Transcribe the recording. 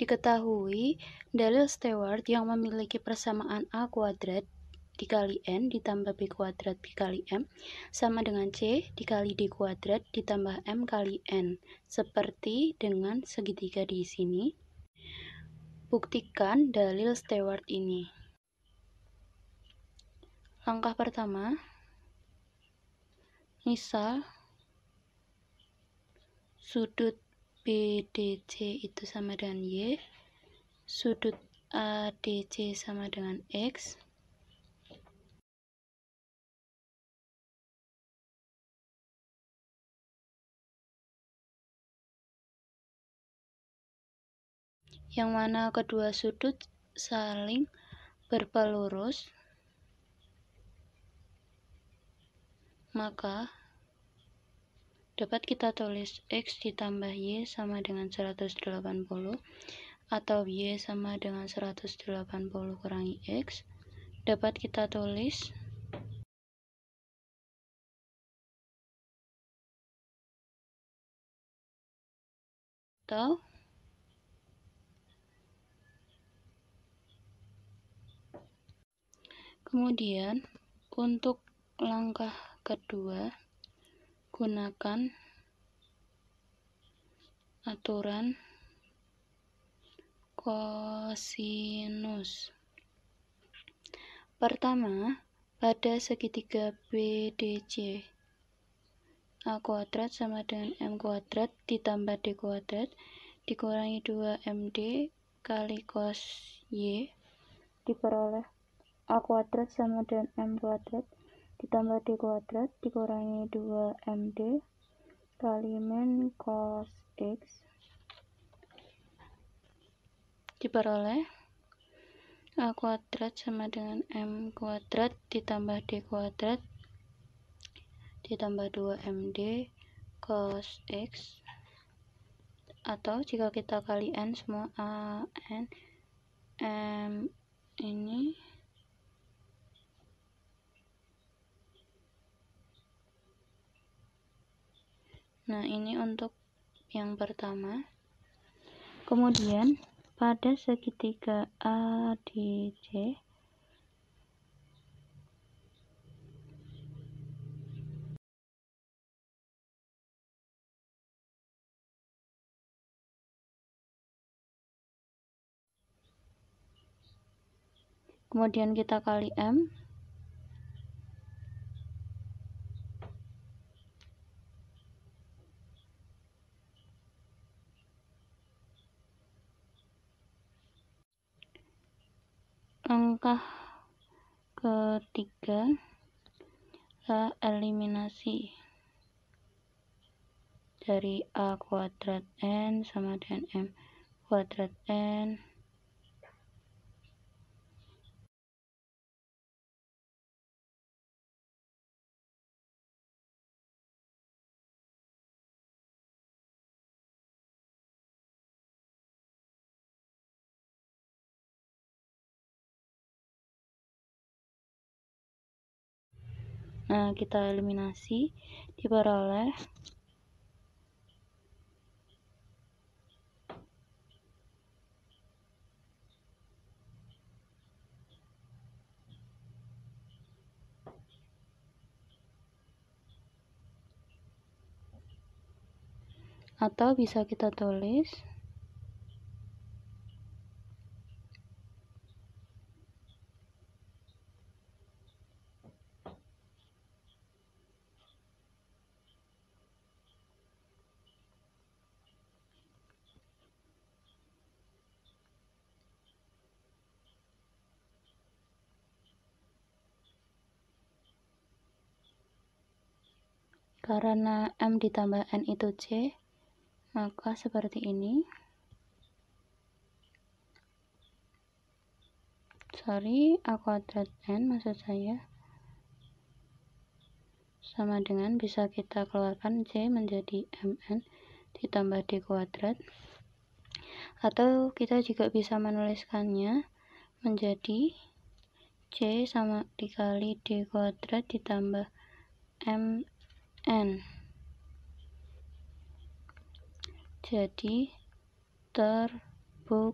Diketahui, dalil Stewart yang memiliki persamaan A kuadrat dikali N ditambah B kuadrat dikali M sama dengan C dikali D kuadrat ditambah M kali N, seperti dengan segitiga di sini. Buktikan dalil Stewart ini. Langkah pertama, misal sudut BDC itu sama dengan Y, sudut ADC sama dengan X, yang mana kedua sudut saling berpelurus maka Dapat kita tulis X ditambah Y sama dengan 180 atau Y sama dengan 180 kurangi X. Dapat kita tulis atau kemudian untuk langkah kedua gunakan aturan kosinus. Pertama, pada segitiga BDC, A kuadrat sama dengan M kuadrat ditambah D kuadrat dikurangi 2MD kali cos Y diperoleh A kuadrat sama dengan M kuadrat ditambah D kuadrat dikurangi 2MD kali min cos X diperoleh A kuadrat sama dengan M kuadrat ditambah D kuadrat ditambah 2MD cos X atau jika kita kali N semua A N M ini Nah, ini untuk yang pertama. Kemudian pada segitiga ADC kemudian kita kali M langkah ketiga eliminasi dari A kuadrat N sama dengan M kuadrat N nah kita eliminasi diperoleh atau bisa kita tulis Karena M ditambah N itu C, maka seperti ini. Sorry, A kuadrat N maksud saya. Sama dengan bisa kita keluarkan C menjadi MN ditambah D kuadrat. Atau kita juga bisa menuliskannya menjadi C sama dikali D kuadrat ditambah M N jadi terbukti